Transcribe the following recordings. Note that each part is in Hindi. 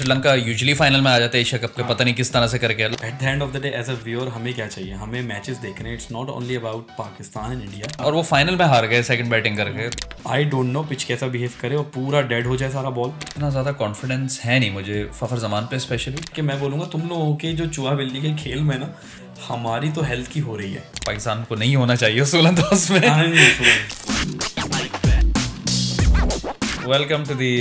श्रीलंका यूजली फाइनल में आ जाता है एशिया कप के पता नहीं किस तरह से करके at the end of the day as a viewer हमें क्या चाहिए हमें मैचेस देखने it's not only about Pakistan and India और वो फाइनल में हार गए सेकंड बैटिंग करके आई डोंट नो पिच कैसा बिहेव करे और पूरा डेड हो जाए सारा बॉल इतना ज़्यादा कॉन्फिडेंस है नहीं मुझे फखर जमान पे स्पेशली कि मैं बोलूंगा तुम लोगों के जो चूहा बिल्ली के खेल में ना हमारी तो हेल्थ की हो रही है पाकिस्तान को नहीं होना चाहिए सोलह दस में welcome to the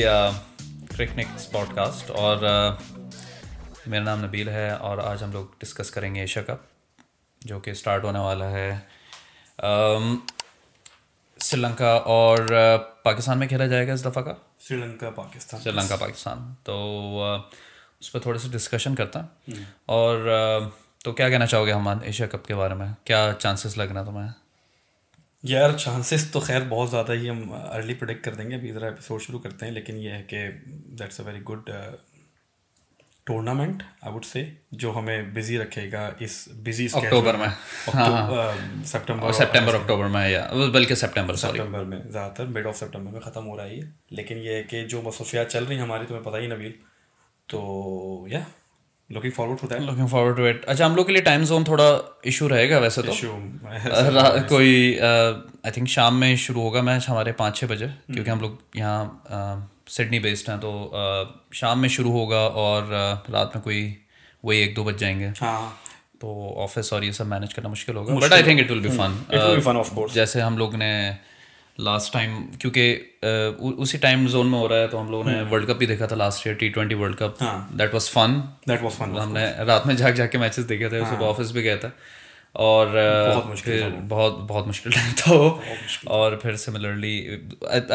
Freaknix podcast और आ, uh, मेरा नाम नबील है और आज हम लोग डिस्कस करेंगे एशिया कप जो कि स्टार्ट होने वाला है um, श्रीलंका और आ, uh, पाकिस्तान में खेला जाएगा इस दफ़ा का श्रीलंका पाकिस्तान श्रीलंका पाकिस्तान तो आ, uh, उस पर थोड़े से डिस्कशन करता और तो क्या कहना चाहोगे हम एशिया कप के बारे में क्या चांसेस लग तुम्हें यार चांसेस तो खैर बहुत ज़्यादा ही हम अर्ली प्रोडिक्ट कर देंगे अभी ज़रा एपिसोड शुरू करते हैं लेकिन ये है कि that's a very good tournament I would say जो हमें बिजी रखेगा इस बिजी अक्टूबर में सितंबर सितंबर अक्टूबर में या बल्कि सितंबर सितंबर में ज़्यादातर मिड ऑफ सितंबर में ख़त्म हो रहा है लेकिन ये है कि जो मसूफियात चल रही हैं हमारी तुम्हें पता ही नबील तो या yeah. Looking forward to that looking forward to it अच्छा हम लोग के लिए टाइम जोन थोड़ा इशू रहेगा वैसे तो इशू कोई आई थिंक शाम में शुरू होगा मैच हमारे पाँच छः बजे हम्म। क्योंकि हम लोग यहाँ सिडनी बेस्ड हैं तो शाम में शुरू होगा और रात में कोई वही एक दो बज जाएंगे हाँ। तो ऑफिस और ये सब मैनेज करना मुश्किल होगा but I think it will be fun जैसे हम लोग ने लास्ट टाइम क्योंकि उसी टाइम जोन में हो रहा है तो हम लोगों ने वर्ल्ड हम्म। कप भी देखा था last year T twenty World Cup that was fun that was fun हमने रात में जाग जाके मैचेस देखे थे सुबह ऑफिस हाँ। भी गया था और बहुत बहुत बहुत मुश्किल टाइम था वो और फिर similarly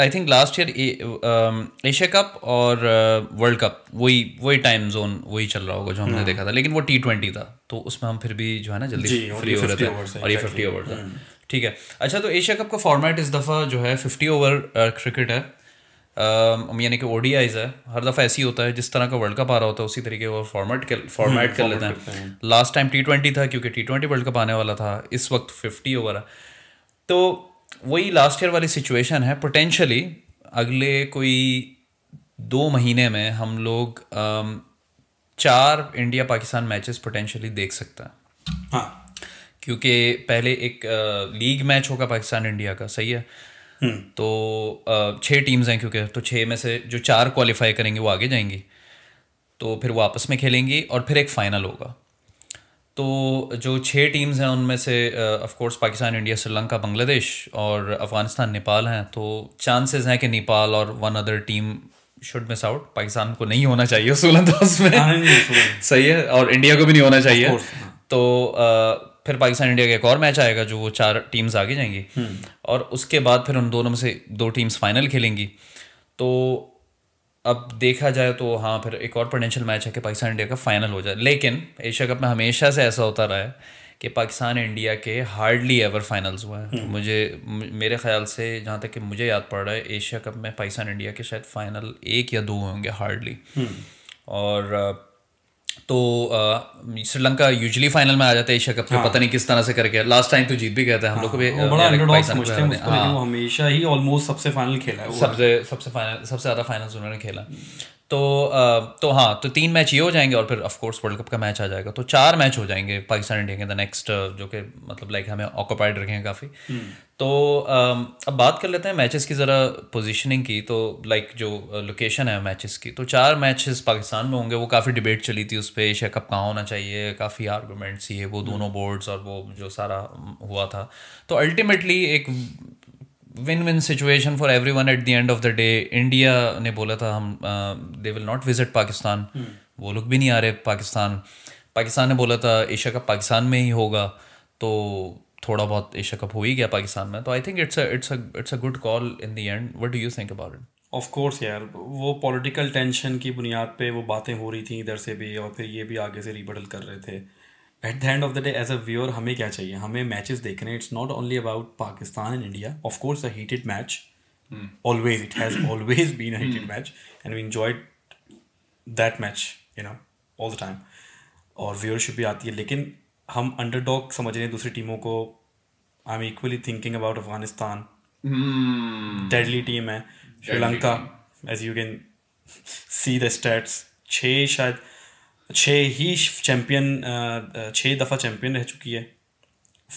I think last year Asia Cup और वर्ल्ड कप वही वही टाइम जोन वही चल रहा होगा जो हमने हाँ। देखा था लेकिन वो टी ट्वेंटी था तो उसमें हम फिर भी जो है ना जल्दी फ्री हो रहे थे और ये फिफ्टी ओवर था ठीक है अच्छा तो एशिया कप का फॉर्मेट इस दफ़ा जो है फिफ्टी ओवर क्रिकेट है यानी कि ओडीआईज है हर दफ़ा ऐसी होता है जिस तरह का वर्ल्ड कप आ रहा होता है उसी तरीके वो फॉर्मेट के फॉर्मेट hmm, कर लेते हैं लास्ट टाइम टी ट्वेंटी था क्योंकि टी ट्वेंटी वर्ल्ड कप आने वाला था इस वक्त फिफ्टी ओवर है तो वही लास्ट ईयर वाली सिचुएशन है पोटेंशली अगले कोई दो महीने में हम लोग चार इंडिया पाकिस्तान मैचेस पोटेंशली देख सकते हैं हाँ क्योंकि पहले एक लीग मैच होगा पाकिस्तान इंडिया का सही है हम्म। तो छः टीम्स हैं क्योंकि तो छः में से जो चार क्वालिफाई करेंगे वो आगे जाएंगी तो फिर वो आपस में खेलेंगी और फिर एक फ़ाइनल होगा तो जो छः टीम्स हैं उनमें से of course Pakistan India Sri Lanka Bangladesh और अफ़गानिस्तान नेपाल हैं तो चांसेस हैं कि नेपाल और one other team should miss out Pakistan को नहीं होना चाहिए सोलह दस में हाँ, सही है और इंडिया को भी नहीं होना चाहिए हाँ। तो फिर पाकिस्तान इंडिया का एक और मैच आएगा जो वो चार टीम्स आगे जाएंगी हम्म। और उसके बाद फिर उन दोनों में से दो टीम्स फाइनल खेलेंगी तो अब देखा जाए तो हाँ फिर एक और पोटेंशियल मैच है कि पाकिस्तान इंडिया का फाइनल हो जाए लेकिन एशिया कप में हमेशा से ऐसा होता रहा है कि पाकिस्तान इंडिया के हार्डली एवर फाइनल्स हुए हैं हम्म। मुझे मेरे ख्याल से जहाँ तक कि मुझे याद पड़ रहा है एशिया कप में पाकिस्तान इंडिया के शायद फाइनल एक या दो होंगे हार्डली हम्म। और तो श्रीलंका यूजली फाइनल में आ जाता है एशिया कप में हाँ। पता नहीं किस तरह से करके लास्ट टाइम तो जीत भी गया था हम लोग को भी हाँ, हाँ। हमेशा ही ऑलमोस्ट सबसे फाइनल खेला है सबसे सबसे फाइनल सबसे ज़्यादा फाइनल उन्होंने खेला तो तो हाँ तो तीन मैच ये हो जाएंगे और फिर ऑफ कोर्स वर्ल्ड कप का मैच आ जाएगा तो चार मैच हो जाएंगे पाकिस्तान इंडिया के द नेक्स्ट जो कि मतलब लाइक हमें ऑक्यूपाइड हैं काफ़ी तो अब बात कर लेते हैं मैचेस की ज़रा पोजीशनिंग की तो लाइक जो लोकेशन है मैचेस की तो चार मैचेस पाकिस्तान में होंगे वो काफ़ी डिबेट चली थी उस पर एशिया कप कहाँ होना चाहिए काफ़ी आर्गूमेंट्स ये वो हम्म। दोनों बोर्ड्स और वो जो सारा हुआ था तो अल्टीमेटली एक win win situation for everyone at the end of the day India ने बोला था हम they will not visit Pakistan वो लोग भी नहीं आ रहे पाकिस्तान पाकिस्तान ने बोला था एशिया कप पाकिस्तान में ही होगा तो थोड़ा बहुत एशिया कप हो ही गया पाकिस्तान में तो I think it's it's it's a good call in the end what do you think about it of course यार वो पॉलिटिकल टेंशन की बुनियाद पे वो बातें हो रही थी इधर से भी और फिर ये भी आगे से रिबडल कर रहे थे at the end of the day as a viewer हमें क्या चाहिए हमें मैचेस देख रहे हैं it's not only about Pakistan and India of course a heated match always it has always been heated match and we enjoy that match you know all the time और व्यूअरशिप भी आती है लेकिन हम डॉग समझ रहे हैं दूसरी टीमों को I am equally thinking about Afghanistan deadly team है Sri Lanka as you can see the stats छः शायद छः ही चैम्पियन छः दफ़ा चैम्पियन रह चुकी है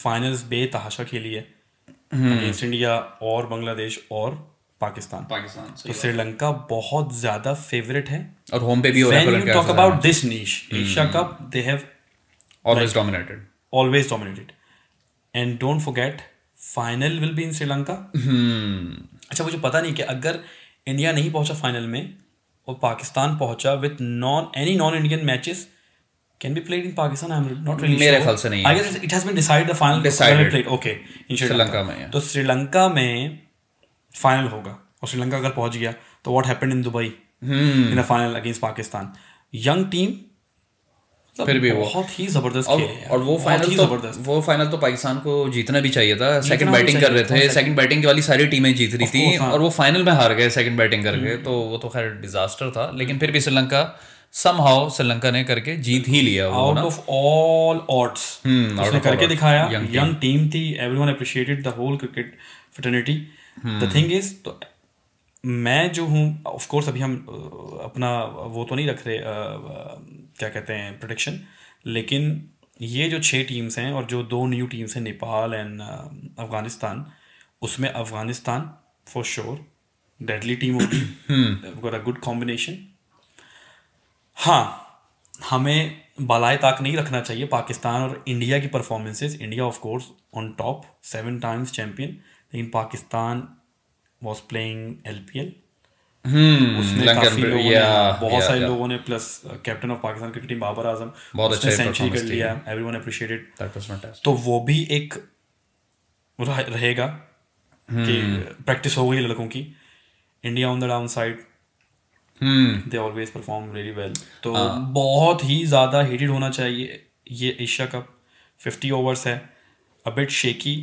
फाइनल्स बेतहाशा खेली है अगेंस्ट हम्म। इंडिया और बांग्लादेश और पाकिस्तान पाकिस्तान तो श्रीलंका बहुत ज़्यादा फेवरेट है और होम पे भी हो रहा है talk about this niche Asia cup they have always dominated always dominated and don't forget final will be in Sri Lanka अच्छा मुझे पता नहीं कि अगर इंडिया नहीं पहुंचा फाइनल में वो पाकिस्तान पहुंचा with non any non Indian matches can be played in Pakistan I am not really मेरे ख्याल से नहीं I guess it has been decided the final decided played okay in Sri Lanka में तो श्रीलंका में फाइनल होगा और श्रीलंका अगर पहुंच गया तो what happened in Dubai in the final against Pakistan young team फिर भी बहुत ही जबरदस्त और, और वो फाइनल तो वो फाइनल तो पाकिस्तान को जीतना भी चाहिए था सेकंड बैटिंग कर रहे थे सेकंड बैटिंग वाली सारी टीमें जीत रही थी हाँ। और वो फाइनल में हार गए सेकंड बैटिंग करके हम्म। तो वो तो खैर डिजास्टर था लेकिन फिर भी श्रीलंका सम हाउ श्रीलंका ने करके जीत ही लिया आउट ऑफ ऑल ऑट्स उसने करके दिखाया यंग टीम थी everyone appreciated the whole cricket fraternity the thing is तो मैं जो हूँ ऑफ कोर्स अभी हम अपना वो तो नहीं रख रहे क्या कहते हैं प्रोडिक्शन लेकिन ये जो छः टीम्स हैं और जो दो न्यू टीम्स हैं नेपाल एंड uh, अफ़गानिस्तान उसमें Afghanistan for sure deadly team होगी अ गुड कॉम्बिनेशन हाँ हमें बालाए ताक नहीं रखना चाहिए पाकिस्तान और इंडिया की performances India of course on top seven times champion लेकिन Pakistan was playing L P L hmm, practice uh, तो हम्म। हो गई लड़कों की India on the down side they always perform very well तो हाँ। बहुत ही ज़्यादा हिटेड होना चाहिए ये एशिया कप फिफ्टी ओवर्स है a bit shaky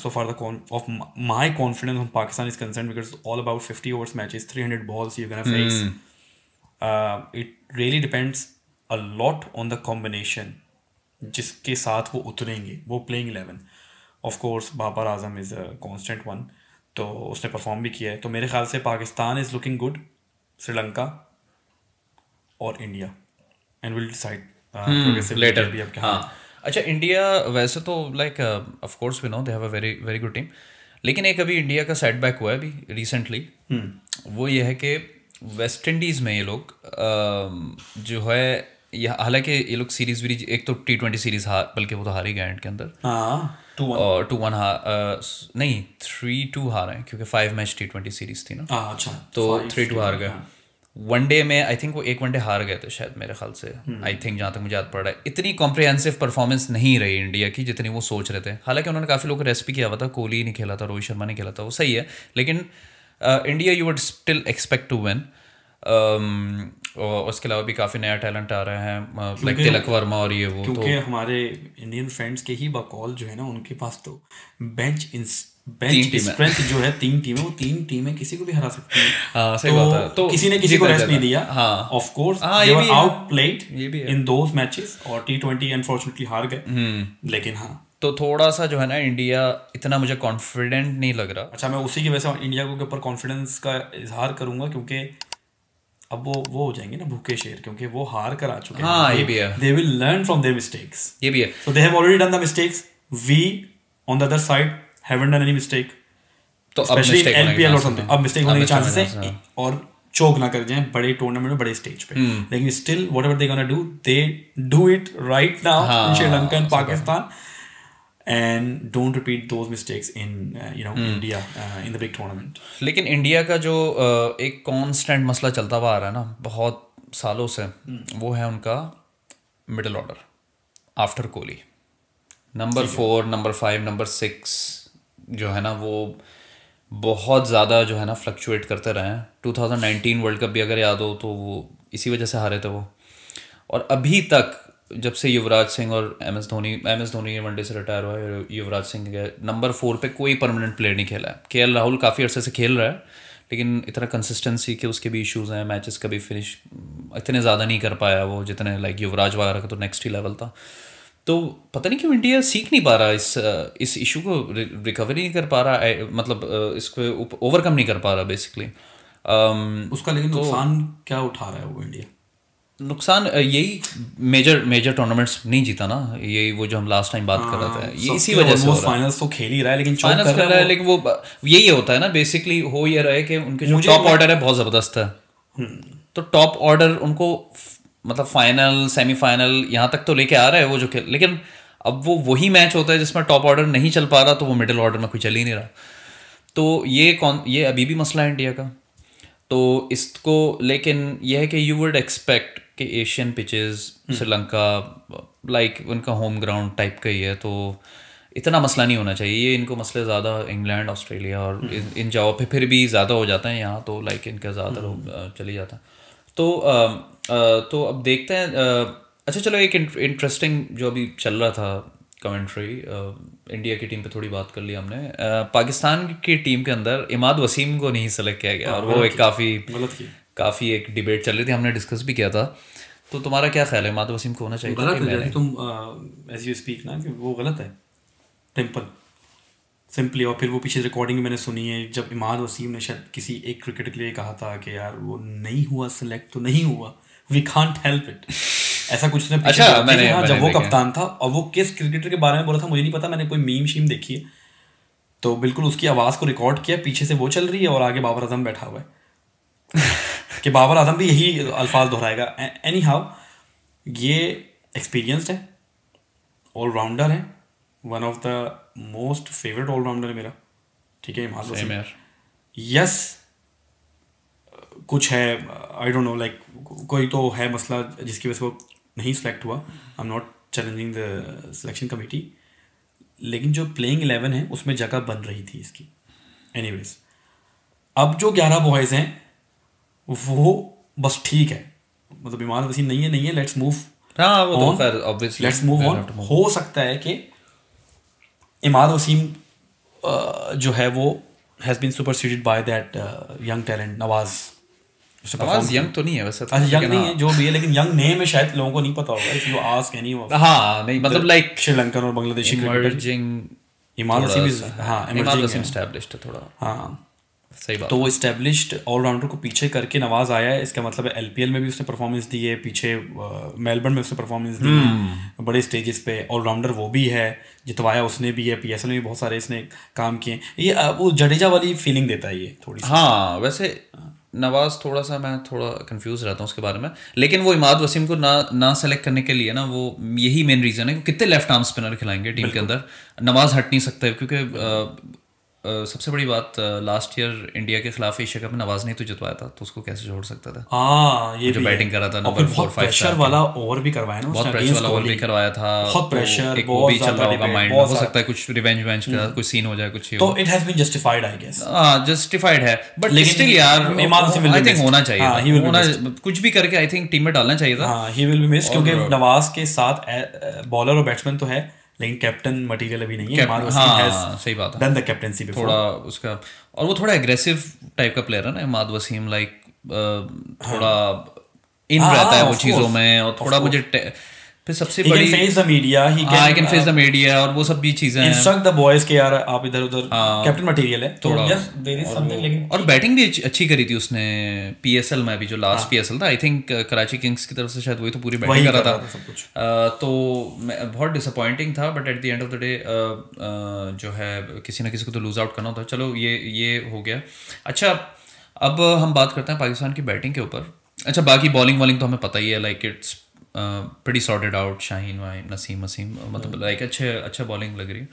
so for the of my confidence on Pakistan is concern because all about fifty overs matches three hundred balls you can face it really depends a lot on the combination जिसके साथ वो उतरेंगे वो playing eleven of course Babar Azam is a constant one तो उसने परफॉर्म भी किया है तो मेरे ख्याल से Pakistan is looking good Sri Lanka और India and will decide later भी अब क्या हाँ अच्छा इंडिया वैसे तो like of course we know they have a very very good team लेकिन एक अभी इंडिया का सेटबैक हुआ है अभी रिसेंटली hmm. वो ये है कि वेस्ट इंडीज़ में ये लोग um, जो है हालांकि ये लोग सीरीज वीरीज एक तो टी ट्वेंटी सीरीज हार बल्कि वो तो हार ही गए एंड के अंदर हाँ, और टू वन हार uh, नहीं थ्री टू हार हैं क्योंकि five match T twenty series थी ना हाँ, अच्छा तो थ्री टू हार गए हाँ। वनडे में आई थिंक वो एक वनडे हार गए थे शायद मेरे ख्याल से आई हम्म। थिंक जहाँ तक मुझे याद पड़ रहा है इतनी कॉम्प्रिहेंसिव परफॉर्मेंस नहीं रही इंडिया की जितनी वो सोच रहे थे हालांकि उन्होंने काफ़ी लोग रेसिपी किया हुआ था कोहली ने खेला था रोहित शर्मा ने खेला था वो सही है लेकिन India you would still expect to win और उसके अलावा भी काफ़ी नया टैलेंट आ रहा है लाइक तिलक वर्मा और ये वो तो क्योंकि तो, हमारे इंडियन फ्रेंड्स के ही बकौल जो है ना उनके पास तो बेंच बेंच जो है तीन टीमें वो तीन टीमें किसी को भी हरा सकती हैं हाँ सही तो, बात है तो किसी ने किसी को रेस्ट नहीं दिया हाँ of course outplayed in those matches और टी20 अनफॉर्चूनेटली हार गए हम्म। लेकिन हाँ तो थोड़ा सा जो है ना इंडिया इतना मुझे कॉन्फिडेंट नहीं लग रहा अच्छा मैं उसी की वजह से इंडिया के ऊपर कॉन्फिडेंस का इजहार करूंगा क्योंकि अब वो वो हो जाएंगे ना भूखे शेर क्योंकि वो हार कर आ चुके हाँ, हैं ये भी है they will learn from their mistakes ये भी है so they have already done the mistakes we on the other side haven't done any mistake तो अब मिस्टेक होने के चांसेस हैं अब मिस्टेक होने के चांसेस हैं और चोक ना कर जाए बड़े टूर्नामेंट में बड़े स्टेज पे हम्म। लेकिन still whatever they gonna do they do it right now Sri Lanka and Pakistan and don't repeat those mistakes in you know India in the big tournament लेकिन इंडिया का जो uh, एक कॉन्स्टेंट मसला चलता हुआ आ रहा है ना बहुत सालों से hmm. वो है उनका middle order after Kohli number four number five number six जो है ना वो बहुत ज़्यादा जो है ना फ्लक्चुएट करते रहे हैं नाइनटीन वर्ल्ड कप भी अगर याद हो तो वो इसी वजह से हारे थे वो और अभी तक जब से युवराज सिंह और M S Dhoni M S Dhoni one day से रिटायर हुआ है युवराज सिंह गए नंबर फोर पे कोई परमानेंट प्लेयर नहीं खेला है के एल राहुल काफ़ी अर्से से खेल रहा है लेकिन इतना कंसिस्टेंसी के उसके भी इश्यूज हैं मैचेस कभी फिनिश इतने ज़्यादा नहीं कर पाया वो जितने लाइक युवराज वगैरह का तो नेक्स्ट ही लेवल था तो पता नहीं क्यों इंडिया सीख नहीं पा रहा इस इस इशू को रिकवरी नहीं कर पा रहा मतलब इसको ओवरकम नहीं कर पा रहा बेसिकली उसका लेकिन तो नुकसान क्या उठा रहा है वो इंडिया नुकसान यही मेजर मेजर टूर्नामेंट्स नहीं जीता ना यही वो जो हम लास्ट टाइम बात कर रहे थे हाँ, ये इसी वजह से फाइनल्स तो खेल ही रहा है लेकिन फाइनल्स कर रहा है लेकिन वो यही होता है ना बेसिकली हो ये रहा है कि उनके जो टॉप ऑर्डर है बहुत ज़बरदस्त है हम्म। तो टॉप ऑर्डर उनको मतलब फाइनल सेमीफाइनल यहाँ तक तो लेके आ रहा है वो जो खेल लेकिन अब वो वही मैच होता है जिसमें टॉप ऑर्डर नहीं चल पा रहा तो वो मिडिल ऑर्डर में कोई चल ही नहीं रहा तो ये कौन ये अभी भी मसला है इंडिया का तो इसको लेकिन यह है कि यू वुड एक्सपेक्ट कि एशियन पिचेस श्रीलंका लाइक उनका होम ग्राउंड टाइप का ही है तो इतना मसला नहीं होना चाहिए ये इनको मसले ज़्यादा इंग्लैंड ऑस्ट्रेलिया और hmm. इन, इन जगहों पे फिर भी ज़्यादा हो जाते हैं यहाँ तो लाइक इनका ज़्यादा hmm. चली जाता तो आ, आ, तो अब देखते हैं आ, अच्छा चलो एक इंटरेस्टिंग जो अभी चल रहा था कमेंट्री इंडिया की टीम पे थोड़ी बात कर ली हमने पाकिस्तान की टीम के अंदर इमाद वसीम को नहीं सेलेक्ट किया गया और वो हाँ, एक काफ़ी काफ़ी एक डिबेट चल रही थी हमने डिस्कस भी किया था तो तुम्हारा क्या ख्याल है माधव वसीम को होना चाहिए गलत है तुम एज यू स्पीक ना कि वो गलत है टेम्पल सिंपली और फिर वो पीछे रिकॉर्डिंग मैंने सुनी है जब इमाद वसीम ने शायद किसी एक क्रिकेट के लिए कहा था कि यार वो नहीं हुआ सिलेक्ट तो नहीं हुआ वी कांट हेल्प इट ऐसा कुछ ने अच्छा मैंने, मैंने जब वो कप्तान था और वो किस क्रिकेटर के बारे में बोला था मुझे नहीं पता मैंने कोई मीम शीम देखी है तो बिल्कुल उसकी आवाज़ को रिकॉर्ड किया पीछे से वो चल रही है और आगे बाबर आजम बैठा हुआ है कि बाबर आजम भी यही अल्फाज दोहराएगा एनी हाउ ये एक्सपीरियंसड है ऑलराउंडर है one of the most favourite allrounder है मेरा ठीक है यस यस कुछ है आई डोंट नो लाइक कोई तो है मसला जिसकी वजह से वो नहीं सिलेक्ट हुआ I am not challenging the selection committee लेकिन जो प्लेइंग इलेवन है उसमें जगह बन रही थी इसकी एनी अब जो ग्यारह बॉयज़ हैं वो बस ठीक है मतलब बीमार तो वसीम नहीं है नहीं है let's move let's move on हो सकता है कि इमाद वसीम जो है वो has been superseded by that young talent Nawaz Nawaz young तो नहीं है वैसे तो, अच्छा यंग नहीं है हाँ। जो भी है लेकिन यंग नेम है शायद लोगों को नहीं पता होगा if you ask anyone हां नहीं मतलब लाइक मतलब श्रीलंकन और बांग्लादेशी क्रिकेटर इमाद वसीम इज हां हाँ, इमाद वसीम एस्टैब्लिश्ड है थोड़ा हां सही बात तो वो इस्टेब्लिश्ड ऑलराउंडर को पीछे करके नवाज आया है इसका मतलब एल पी एल में भी उसने परफॉर्मेंस दी है पीछे मेलबर्न में उसने परफॉर्मेंस दी है हम्म। बड़े स्टेजेस पे ऑलराउंडर वो भी है जितवाया उसने भी है पी एस एल में भी बहुत सारे इसने काम किए ये वो जडेजा वाली फीलिंग देता है ये थोड़ी हाँ वैसे नवाज थोड़ा सा मैं थोड़ा कंफ्यूज रहता हूँ उसके बारे में लेकिन वो इमाद वसीम को ना ना सेलेक्ट करने के लिए ना वो यही मेन रीज़न है कि कितने लेफ्ट आर्म स्पिनर खिलाएंगे टीम के अंदर नवाज हट नहीं सकते क्योंकि सबसे बड़ी बात लास्ट ईयर इंडिया के खिलाफ एशिया कप में नवाज ने तो जितवाया था तो उसको कैसे छोड़ सकता था हाँ, ये जो बैटिंग करा था नंबर फोर फाइव प्रेशर वाला ओवर भी करवाया ना बहुत प्रेशर वाला ओवर भी करवाया था बहुत प्रेशर तो एक भी चल रहा होगा माइंड हो सकता है कुछ रिवेंज वेंज का हम्म। कुछ सीन हो जाए कुछ तो it has been justified I guess हां जस्टिफाइड है बट स्टिल यार आई थिंक होना चाहिए हाँ, होना कुछ भी करके आई थिंक टीम में डालना चाहिए था हां ही विल बी मिस क्योंकि नवाज के साथ बॉलर और बैट्समैन तो है लेकिन कैप्टन मटेरियल अभी नहीं है माधो हाँ, सही बात है डन द कैप्टनसी थोड़ा उसका और वो थोड़ा एग्रेसिव टाइप का प्लेयर है ना माध वसीम लाइक थोड़ा इन हाँ, रहता है वो चीज़ों में और थोड़ा मुझे फिर सबसे बड़ी फेस द मीडिया ही can I can face the media और वो सब भी चीजें हैं इंस्ट्रक्ट द बॉयज के यार आप इधर-उधर कैप्टन मटेरियल है तो थोड़ा जस्ट देयर इज समथिंग लेकिन और बैटिंग भी अच्छी करी थी उसने पीएसएल में भी जो लास्ट हाँ। पीएसएल था आई थिंक कराची किंग्स की तरफ से शायद वही तो पूरी बैटिंग करा था सब कुछ uh, तो बहुत डिसअपॉइंटिंग था but at the end of the day जो है किसी ना किसी को तो लूज आउट करना होता चलो ये ये हो गया अच्छा अब हम बात करते हैं पाकिस्तान की बैटिंग के ऊपर अच्छा बाकी बॉलिंग वॉलिंग तो हमें पता ही है like it's pretty sorted out Shaheen वाइन नसीम वसीम मतलब लाइक hmm. अच्छे अच्छा बॉलिंग लग रही है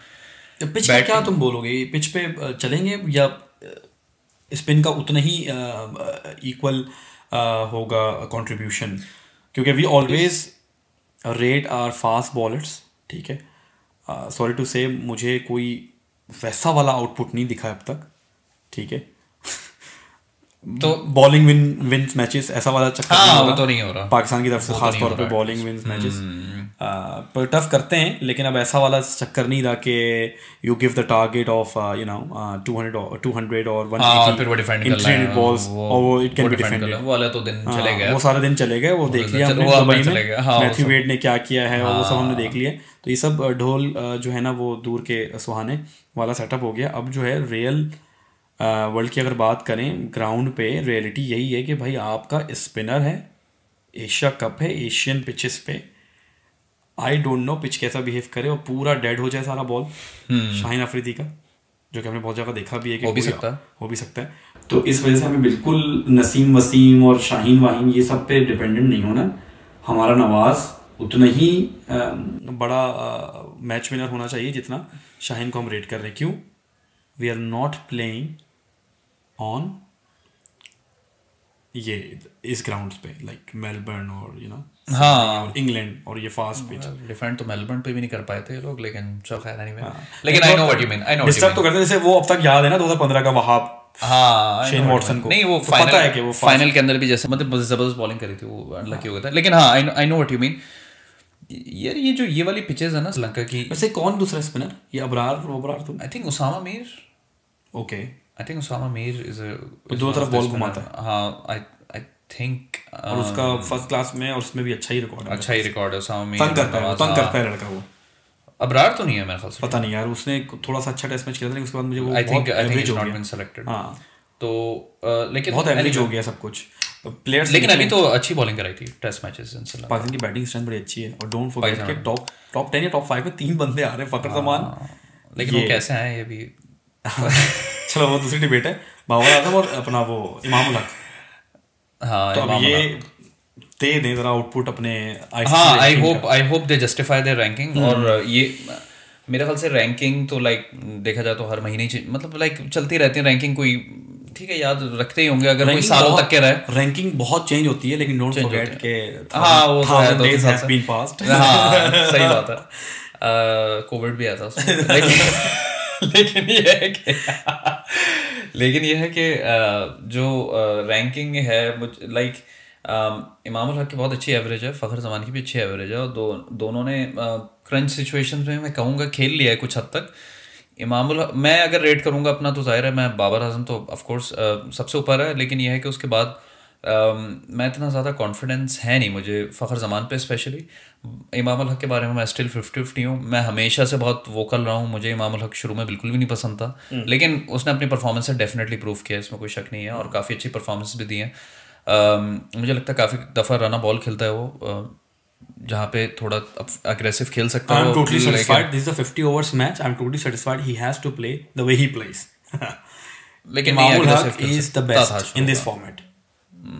तो पिच का क्या तुम बोलोगे पिच पे चलेंगे या स्पिन का उतना ही इक्वल होगा कंट्रीब्यूशन क्योंकि we always rate our fast bowlers ठीक है सॉरी टू से मुझे कोई वैसा वाला आउटपुट नहीं दिखा अब तक ठीक है तो बॉलिंग विन विंस मैचेस ऐसा वाला चक्कर हाँ, नहीं, तो नहीं हो रहा पाकिस्तान की तरफ से तो खास तौर पे बॉलिंग विंस मैचेस पर टफ करते हैं लेकिन अब ऐसा वाला चक्कर नहीं रहा कि you give the target of you know 200 और 200 और 180 इन 300 बॉल्स और वो इट कैन बी डिफेंड वो वाला तो दिन हाँ, चले गए वो सारे दिन चले गए वो देख लिया हमने दुबई में हाँ, मैथ्यू वेड ने क्या किया है वो सब हमने देख हाँ। लिया तो ये सब ढोल जो है ना वो दूर के सुहाने वाला सेटअप हो गया अब जो है रियल वर्ल्ड की अगर बात करें ग्राउंड पे रियलिटी यही है कि भाई आपका स्पिनर है एशिया कप है एशियन पिचेस पे आई डोंट नो पिच कैसा बिहेव करे और पूरा डेड हो जाए सारा बॉल हम्म। शाहिन अफरीदी का जो कि हमने बहुत ज्यादा देखा भी है कि हो भी सकता है हो भी सकता है तो इस वजह से हमें बिल्कुल नसीम वसीम और शाहीन वाहीन ये सब पे डिपेंडेंट नहीं होना हमारा नवाज़ उतना ही आ, बड़ा मैच विनर होना चाहिए जितना शाहीन को हम रेट कर रहे हैं क्यों we are not playing on ये इस ग्राउंड्स पे लाइक मेलबर्न और यू नो हाँ इंग्लैंड और ये फास्ट पिच डिफेंड तो मेलबर्न पे भी नहीं कर पाए थे लोग लेकिन चलो खैर नहीं हाँ। मैं लेकिन I know what you mean I know disturb तो करते जैसे वो अब तक याद है ना 2015 का वहाब हाँ शेन वॉटसन को नहीं वो तो फाइनल है कि वो फाइनल के अंदर भी जैसे मतलब जबरदस्त बॉलिंग करी थी वो अनलकी हो गया था लेकिन हाँ I know what you mean यार ये जो ये वाली पिचेस है ना श्रीलंका की वैसे कौन दूसरा स्पिनर ये अबरार ओबरार तो I think Usama Mir okay I think Usama Mir is a दो तरफ बॉल घुमाता है हां आई आई थिंक और उसका फर्स्ट क्लास में और उसमें भी अच्छा ही रिकॉर्ड है अच्छा ही रिकॉर्ड है उसामा मीर तंग करता है तंग करता है लड़का वो अबरार तो नहीं है मेरे ख्याल से पता नहीं यार उसने थोड़ा सा अच्छा टेस्ट मैच खेला था लेकिन उसके बाद मुझे वो I think I think not been selected हां तो uh, लेकिन बहुत एवरेज हो गया सब कुछ प्लेयर्स लेकिन अभी तो अच्छी बॉलिंग कराई थी टेस्ट मैचेस इन इनसे पाकिस्तान की बैटिंग स्ट्रेंथ बड़ी अच्छी है और डोंट फॉरगेट कि टॉप टॉप 10 या टॉप 5 में तीन बंदे आ रहे हैं फकर हाँ। जमान लेकिन वो कैसे हैं ये भी चलो वो दूसरी डिबेट है बाबर आजम और अपना वो इमाम हाँ तो अब ये दे दें जरा आउटपुट अपने हाँ I hope I hope they justify their ranking और ये मेरे ख्याल से रैंकिंग तो लाइक देखा जाए तो हर महीने ही मतलब लाइक चलती रहती है रैंकिंग कोई ठीक है याद रखते ही होंगे अगर कोई सालों तक के रहे रैंकिंग बहुत चेंज होती है लेकिन डोंट फॉरगेट के हाँ वो तो है डेज हैज बीन पास्ट हाँ सही बात है कोविड भी आया था लेकिन लेकिन ये है कि लेकिन यह है कि जो रैंकिंग है लाइक इमाम हक की बहुत अच्छी एवरेज है फ़खर जमान की भी अच्छी एवरेज है और दो दोनों ने क्रंच सिचुएशन में मैं कहूँगा खेल लिया है कुछ हद तक इमाम मैं अगर रेट करूँगा अपना तो जाहिर है मैं बाबर आजम तो ऑफकोर्स सबसे ऊपर है लेकिन यह है कि उसके बाद आ, मैं इतना ज़्यादा कॉन्फिडेंस है नहीं मुझे फ़खर जमान पर स्पेशली इमाम हक के बारे में मैं स्टिल फिफ्टी फिफ्टी हूँ मैं हमेशा से बहुत वोकल रहा हूँ मुझे इमाम हक शुरू में बिल्कुल भी नहीं पसंद था हम्म। लेकिन उसने अपनी परफॉर्मेंस से डेफिनेटली प्रूव किया इसमें कोई शक नहीं है और काफ़ी अच्छी परफॉर्मेंस भी दी है मुझे लगता है काफ़ी दफ़ा राना बॉल खेलता है वो जहाँ पे थोड़ा अग्रेसिव खेल सकता है totally this is overs match I am totally satisfied he has to play the way he plays लेकिन is the best in this format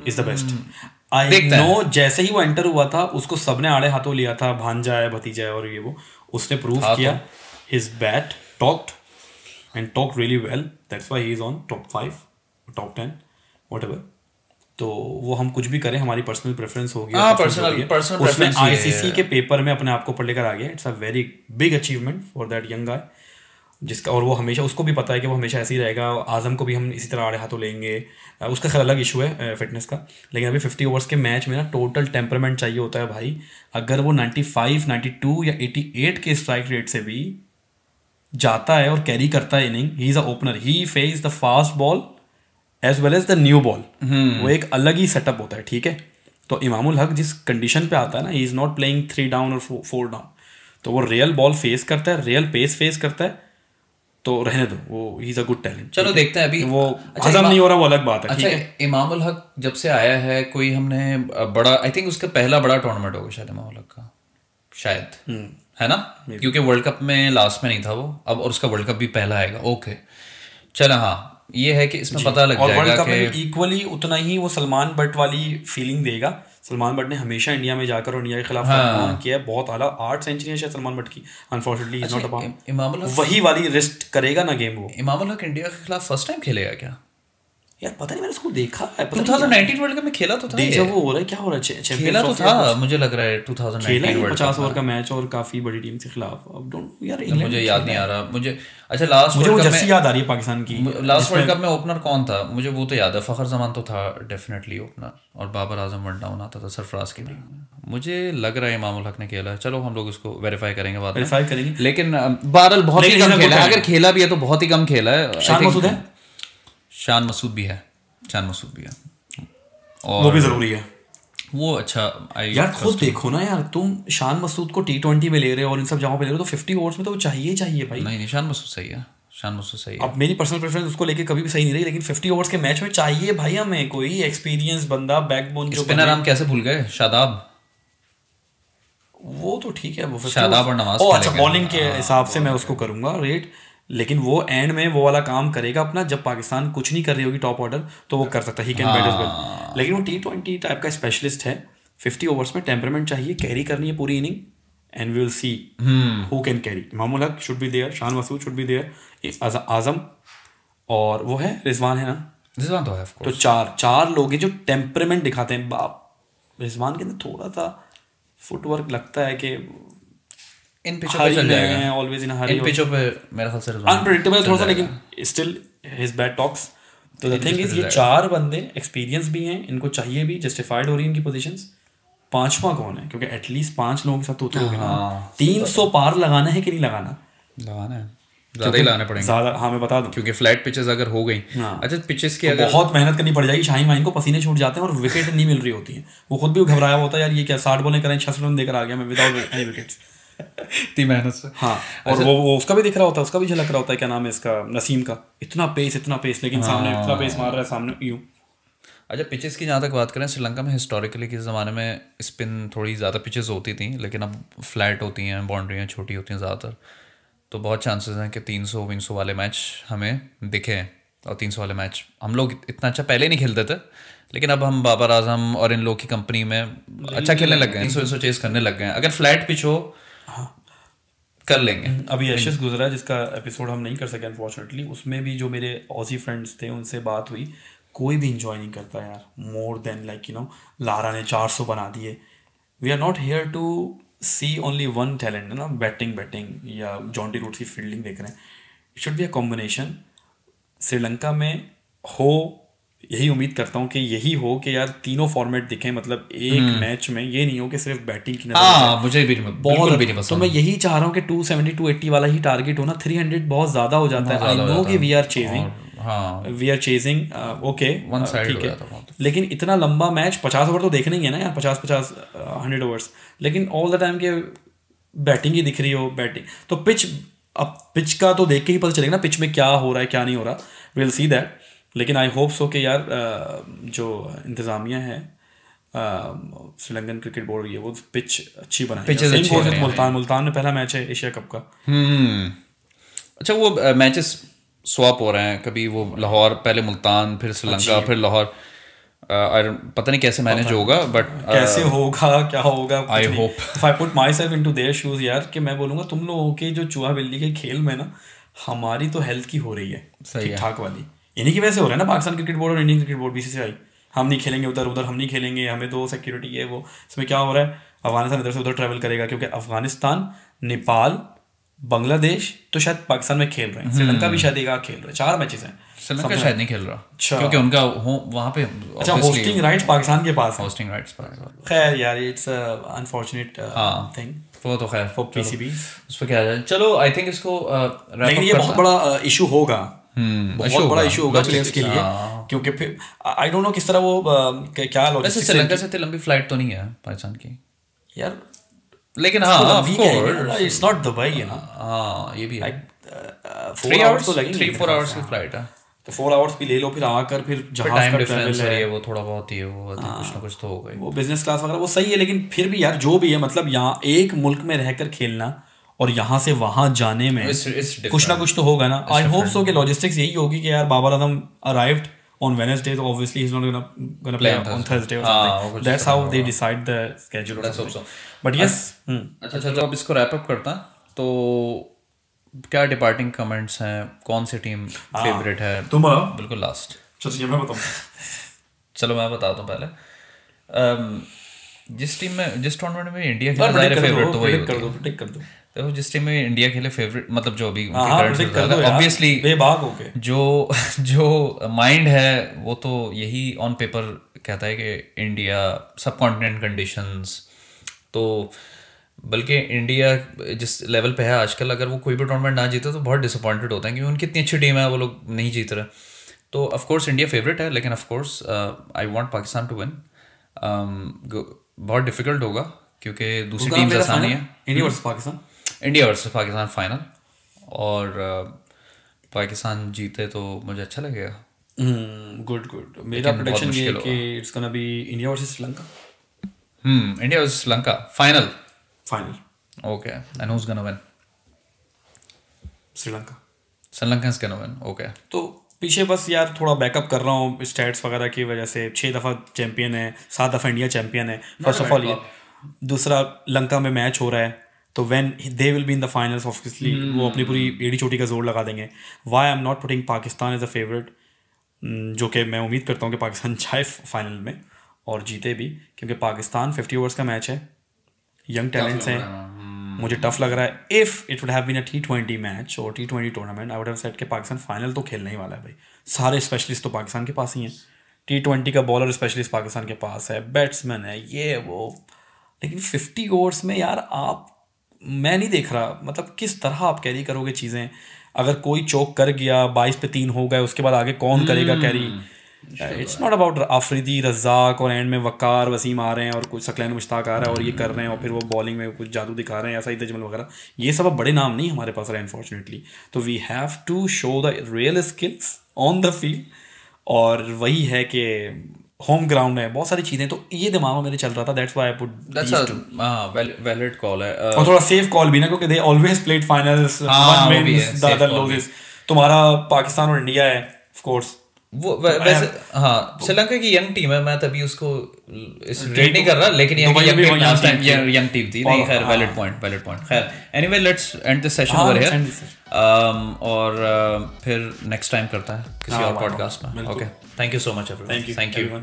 is the best I know जैसे ही वो एंटर हुआ था उसको सबने आड़े हाथों लिया था भांजा है भतीजा है और ये वो उसने प्रूव हाँ तो। किया his bat talked and talk really well that's why he is on top five top ten what तो वो हम कुछ भी करें हमारी पर्सनल प्रेफरेंस होगी हाँ, उसमें आईसीसी के पेपर में अपने आप को पढ़ लेकर आ गया it's a very big achievement for that young guy जिसका और वो हमेशा उसको भी पता है कि वो हमेशा ऐसे ही रहेगा आज़म को भी हम इसी तरह आड़े हाथों लेंगे उसका खैर अलग इशू है फिटनेस का लेकिन अभी फिफ्टी ओवर्स के मैच में ना टोटल टेम्परमेंट चाहिए होता है भाई अगर वो नाइन्टी फाइव नाइन्टी टू या एटी एट के स्ट्राइक रेट से भी जाता है और कैरी करता है inning he is a opener he face the fast ball as well as the new ball वो एक अलग ही सेटअप होता है ठीक है तो इमामुल हक जिस कंडीशन पे आता है ना he is not playing three down और फोर डाउन तो वो रियल बॉल फेस करता है रियल पेस फेस करता है तो रहने दो वो इज अ गुड टैलेंट चलो देखते हैं अभी वो अच्छा, हजम नहीं हो रहा वो अलग बात है अच्छा इमाम उल हक जब से आया है कोई हमने बड़ा आई थिंक उसका पहला बड़ा टूर्नामेंट होगा शायद इमाम उल हक का शायद हम्म। है ना क्योंकि वर्ल्ड कप में लास्ट में नहीं था वो अब और उसका वर्ल्ड कप भी पहला आएगा ओके चलो हाँ ये है कि इसमें पता लग जाएगा कि इक्वली उतना ही वो सलमान भट्ट वाली फीलिंग देगा सलमान भट्ट ने हमेशा इंडिया में जाकर और इंडिया के खिलाफ हाँ। किया है बहुत आला आठ सेंचुरी है सलमान भट्ट की अनफॉर्चुनेटली अच्छा, नॉट वही वाली रिस्ट करेगा ना गेम वो इमाम इंडिया के खिलाफ फर्स्ट टाइम खेलेगा क्या यार पता नहीं मैंने उसको देखा है पता 2019 वर्ल्ड कप में खेला तो था देखा वो हो रहा है क्या हो रहा है चैंपियंस खेला तो था मुझे लग रहा है 2019 खेला है 50 ओवर का मैच और काफी बड़ी टीम के खिलाफ अब डोंट यार इंग्लैंड मुझे याद नहीं आ रहा मुझे अच्छा लास्ट वर्ल्ड कप में याद आ रही है पाकिस्तान की लास्ट वर्ल्ड कप में ओपनर कौन था मुझे वो तो याद है फखर जमान तो था डेफिनेटली ओपनर और बाबर आजम वन डाउन आता था सरफराज की टीम में मुझे लग रहा है इमाम उल हक ने खेला चलो हम लोग इसको वेरीफाई करेंगे बात वेरीफाई करेंगे लेकिन बहरहाल बहुत ही कम खेला है अगर खेला भी है तो बहुत ही कम खेला है शान मसूद है शान मसूद भी है शान मसूद भी है और वो भी ज़रूरी है वो अच्छा आई यार खुद देखो ना यार तुम शान मसूद को टी ट्वेंटी में ले रहे हो और इन सब जगहों पे ले रहे हो तो फिफ्टी ओवर्स में तो वो चाहिए चाहिए भाई नहीं नहीं शान मसूद सही है शान मसूद सही है अब मेरी पर्सनल प्रेफरेंस उसको लेके कभी भी सही नहीं रही लेकिन फिफ्टी ओवर्स के मैच में चाहिए भाई हमें कोई एक्सपीरियंस बंदा बैकबोन स्पिनर हम कैसे भूल गए शादाब वो तो ठीक है वो शादाब और नवाज अच्छा बॉलिंग के हाँ, हिसाब से मैं उसको करूंगा रेट लेकिन वो एंड में वो वाला काम करेगा अपना जब पाकिस्तान कुछ नहीं कर रही होगी टॉप ऑर्डर तो वो कर सकता ही कैन बैट वेल लेकिन वो टी ट्वेंटी टाइप का स्पेशलिस्ट है फिफ्टी ओवर्स में टेम्परमेंट चाहिए कैरी करनी है पूरी inning and we will see who can carry मामूल Haq should be there Shan Masood should be there Azam और वो है रिजवान है ना रिजवान तो है तो चार चार लोग हैं जो टेम्परमेंट दिखाते हैं बाप रिजवान के अंदर थोड़ा सा फुटवर्क लगता है कि इन पिचों पे चल जाएगा ऑलवेज इन हर इन पिचों पे मेरे ख्याल से अनप्रेडिक्टेबल थोड़ा सा लेकिन स्टिल हिज बैड टॉक्स तो द थिंग इज ये चार बंदे एक्सपीरियंस भी हैं इनको चाहिए भी जस्टिफाइड हो रही है इनकी पोजीशंस पांचवा कौन है क्योंकि एटलीस्ट पांच लोगों के साथ तो उतरोगे ना हाँ, तीन तो- सौ पार लगाना है कि नहीं लगाना लगाना है ज्यादा ही लाने पड़ेंगे ज्यादा हाँ मैं बता दूं क्योंकि फ्लैट पिचेस अगर हो गई हाँ। अच्छा पिचेस की तो अगर बहुत मेहनत करनी पड़ जाएगी शाही माइन को पसीने छूट जाते हैं और विकेट नहीं मिल रही होती है वो खुद भी घबराया होता है यार ये क्या साठ बोले करें छह रन देकर आ गया मैं विदाउट एनी विकेट्स इतनी मेहनत से हाँ और वो, वो उसका भी दिख रहा होता है उसका भी झलक रहा होता है क्या नाम है इसका नसीम का इतना पेस इतना पेस लेकिन हाँ, सामने इतना पेस मार रहा है सामने यूँ अच्छा पिचेस की जहाँ तक बात करें श्रीलंका में हिस्टोरिकली किस ज़माने में स्पिन थोड़ी ज़्यादा पिचेस होती थी लेकिन अब फ्लैट होती हैं बाउंड्रियाँ छोटी होती हैं ज़्यादातर तो बहुत चांसेस हैं कि तीन सौ विन सौ वाले मैच हमें दिखे और तीन सौ वाले मैच हम लोग इतना अच्छा पहले नहीं खेलते थे लेकिन अब हम बाबर आजम और इन लोग की कंपनी में अच्छा खेलने लग गए हैं सौ चेस करने लग गए हैं अगर फ्लैट पिच हो हाँ। कर लेंगे हम्म, अभी यशस गुजरा जिसका एपिसोड हम नहीं कर सके अनफॉर्चुनेटली उसमें भी जो मेरे ऑसी फ्रेंड्स थे उनसे बात हुई कोई भी इंजॉय नहीं करता यार more than like you know Lara ने चार सौ बना दिए we are not here to see only one talent है ना बैटिंग बैटिंग या जॉन्टी रूट की फील्डिंग देख रहे हैं it should be a combination Sri Lanka में हो यही उम्मीद करता हूँ कि यही हो कि यार तीनों फॉर्मेट दिखे मतलब एक मैच हम्म। में ये नहीं हो कि सिर्फ बैटिंग की नजर हाँ, मुझे भी नहीं बहुत भी नहीं तो मैं यही चाह रहा हूँ कि टू सेवेंटी टू एट्टी वाला ही टारगेट हो ना हंड्रेड बहुत ज़्यादा हो जाता है आई नो कि we are chasing we are chasing okay ठीक है लेकिन इतना लंबा मैच पचास ओवर तो देखना ही है ना यार पचास पचास हंड्रेड uh, ओवर्स लेकिन ऑल द टाइम के बैटिंग ही दिख रही हो बैटिंग तो पिच अब पिच का तो देख के ही पता चलेगा ना पिच में क्या हो रहा है क्या नहीं हो रहा विल सी दैट लेकिन आई होप सो कि यार जो इंतज़ामिया है श्रीलंकन क्रिकेट बोर्ड ये वो पिच अच्छी बना पिच मुल्तान मुल्तान में पहला मैच है एशिया कप का हम्म। अच्छा वो मैचेस स्वाप हो रहे हैं कभी वो लाहौर पहले मुल्तान फिर श्रीलंका फिर लाहौर और पता नहीं कैसे मैनेज होगा बट कैसे होगा क्या होगा I hope I put myself into their shoes यार कि मैं बोलूँगा तुम लोगों के जो चूहा बिल्ली के खेल में ना हमारी तो हेल्थ की हो रही है ठीक ठाक वाली इन्हीं की वजह से हो रहा है ना पाकिस्तान क्रिकेट बोर्ड और इंडियन क्रिकेट बोर्ड बीसीसीआई हम नहीं खेलेंगे उधर उधर हम नहीं खेलेंगे हमें तो सिक्योरिटी है वो इसमें क्या हो रहा है अफगानिस्तान इधर से उधर ट्रैवल करेगा क्योंकि अफगानिस्तान नेपाल बांग्लादेश तो शायद पाकिस्तान में खेल रहे हैं श्रीलंका भी हम्म। शायद एक खेल रहे हैं चार मैचेस हैं श्रीलंका शायद नहीं खेल रहा अच्छा क्योंकि उनका हो वहाँ पे अच्छा होस्टिंग राइट्स पाकिस्तान के पास होस्टिंग राइट्स खैर यार इट्स अनफॉर्चुनेट थिंग वो तो खैर फॉर पीसीबी उस पर क्या जाए चलो आई थिंक इसको uh, लेकिन ये बहुत बड़ा इशू uh, होगा हम्म, बहुत बड़ा इशू होगा प्लेयर्स के लिए हाँ। क्योंकि फिर आई डोंट नो किस तरह वो क्या श्रीलंका से लंबी फ्लाइट तो नहीं है पाकिस्तान की यार लेकिन हाँ इट्स नॉट दुबई है ना हाँ ये भी थ्री आवर्स तो लगेंगे थ्री फोर आवर्स की फ्लाइट है तो फोर आवर्स भी ले लो फिर आकर फिर है वो थोड़ा बहुत ही है वो कुछ ना हाँ। कुछ तो हो गई वो बिजनेस क्लास वगैरह वो सही है लेकिन फिर भी यार जो भी है मतलब यहाँ एक मुल्क में रहकर खेलना और यहाँ से वहाँ जाने में it's, it's कुछ ना कुछ तो होगा ना आई होप सो कि लॉजिस्टिक्स यही होगी कि यार Babar Azam arrived on Wednesday, so obviously he's not gonna gonna play, play on Thursday. Or something. Ah, That's how they decide the schedule. Let's hope so. But yes. अच्छा चलो अब इसको रैप अप करता तो क्या डिपार्टिंग कमेंट्स हैं कौन सी टीम फेवरेट है तुम बिल्कुल लास्ट चलो ये मैं बताऊँ चलो मैं बताता हूँ पहले जिस टीम में जिस टूर्नामेंट में इंडिया खेला जाहिर फेवरेट तो वही कर दो टिक कर दो तो जिस टीम में इंडिया खेले फेवरेट मतलब जो अभी ऑब्वियसली हाँ, बेबाक हो गए जो जो माइंड है वो तो यही ऑन पेपर कहता है कि इंडिया सब कॉन्टिनेंट कंडीशंस तो बल्कि इंडिया जिस लेवल पे है आजकल अगर वो कोई भी टूर्नामेंट ना जीते तो बहुत डिसअपॉइंटेड होते हैं क्योंकि उनकी इतनी अच्छी टीम है वो लोग नहीं जीत रहे तो ऑफ कोर्स इंडिया फेवरेट है लेकिन of course I want Pakistan to win बहुत डिफिकल्ट होगा क्योंकि दूसरी टीम आसानी है India versus Pakistan India versus Pakistan final और पाकिस्तान जीते तो मुझे अच्छा लगेगा गुड हम्म, गुड मेरा प्रोडिक्शन ये है कि it's gonna be India versus Sri Lanka hmm India versus Sri Lanka final final okay and who is gonna win Sri Lanka Sri Lanka is gonna win okay तो पीछे बस यार थोड़ा बैकअप कर रहा हूँ स्टैट्स वगैरह की वजह से छः दफ़ा चैम्पियन है सात दफ़ा इंडिया चैम्पियन है फर्स्ट ऑफ ऑल ये दूसरा लंका में मैच हो रहा है तो when they will be in the finals obviously वो hmm. अपनी पूरी एडी चोटी का जोर लगा देंगे why I am not putting Pakistan as a favourite जो कि मैं उम्मीद करता हूँ कि पाकिस्तान जाए फाइनल में और जीते भी क्योंकि पाकिस्तान फिफ्टी ओवर्स का मैच है यंग टैलेंट्स हैं मुझे टफ लग रहा है if it would have been a T twenty match और T twenty tournament I would have set के पाकिस्तान फाइनल तो खेलने ही वाला है भाई सारे स्पेशलिस्ट तो पाकिस्तान के पास ही हैं टी ट्वेंटी का बॉलर स्पेशलिस्ट पाकिस्तान के पास है बैट्समैन है ये वो लेकिन फिफ्टी ओवर्स में यार आप मैं नहीं देख रहा मतलब किस तरह आप कैरी करोगे चीज़ें अगर कोई चौक कर गया बाईस पे तीन हो गए उसके बाद आगे कौन करेगा carry hmm. It's not about Afridi Razzaq और एंड में वकार वसीम आ रहे हैं और कुछ सकलैन मुश्ताक आ रहा है और ये कर रहे हैं और फिर वो बॉलिंग में कुछ जादू दिखा रहे हैं ऐसा ही तजमल वगैरह ये सब अब बड़े नाम नहीं हमारे पास रहे अनफॉर्चुनेटली तो we have to show the real skills on the field और वही है कि होम ग्राउंड है बहुत सारी चीज़ें तो ये दिमाग में मेरे चल रहा था that's why I put that's a valid call है uh, और थोड़ा सेफ कॉल भी ना क्योंकि they always played finals one wins the other losses तुम्हारा पाकिस्तान और इंडिया है ऑफ कोर्स वो तो वै, हाँ, तो वैसे हाँ श्रीलंका की यंग टीम है मैं तभी उसको इस रेट नहीं कर रहा लेकिन young young team last time young young team थी नहीं खैर वैलिड पॉइंट वैलिड पॉइंट खैर anyway let's end this session over here और uh, फिर नेक्स्ट टाइम करता है किसी हाँ, और पॉडकास्ट में okay thank you so much everyone thank you